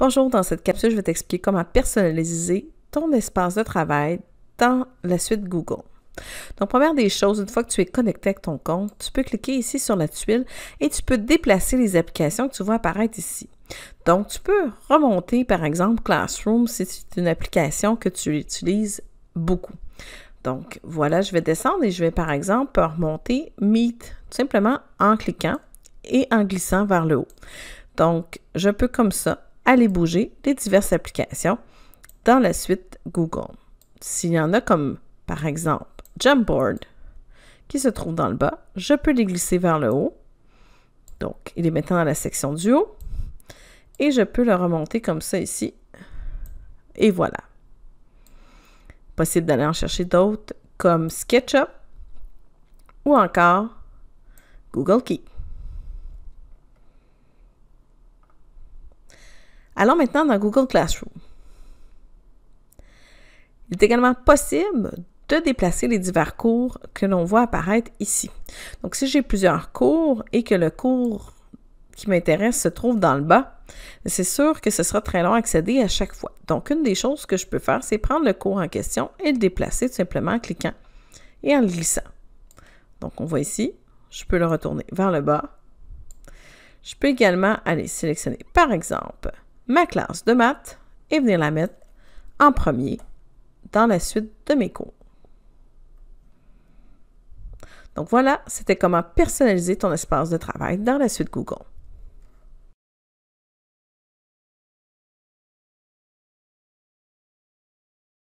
Bonjour, dans cette capsule, je vais t'expliquer comment personnaliser ton espace de travail dans la suite Google. Donc, première des choses, une fois que tu es connecté avec ton compte, tu peux cliquer ici sur la tuile et tu peux déplacer les applications que tu vois apparaître ici. Donc, tu peux remonter, par exemple, Classroom si c'est une application que tu utilises beaucoup. Donc, voilà, je vais descendre et je vais, par exemple, remonter Meet, tout simplement en cliquant et en glissant vers le haut. Donc, je peux comme ça aller bouger les diverses applications dans la suite Google. S'il y en a comme par exemple Jumpboard qui se trouve dans le bas, je peux les glisser vers le haut. Donc, il est maintenant dans la section du haut. Et je peux le remonter comme ça ici. Et voilà. Possible d'aller en chercher d'autres comme SketchUp ou encore Google Key. Allons maintenant dans Google Classroom. Il est également possible de déplacer les divers cours que l'on voit apparaître ici. Donc, si j'ai plusieurs cours et que le cours qui m'intéresse se trouve dans le bas, ben, c'est sûr que ce sera très long à accéder à chaque fois. Donc, une des choses que je peux faire, c'est prendre le cours en question et le déplacer tout simplement en cliquant et en le glissant. Donc, on voit ici, je peux le retourner vers le bas. Je peux également aller sélectionner, par exemple, ma classe de maths et venir la mettre en premier dans la suite de mes cours. Donc voilà, c'était comment personnaliser ton espace de travail dans la suite Google.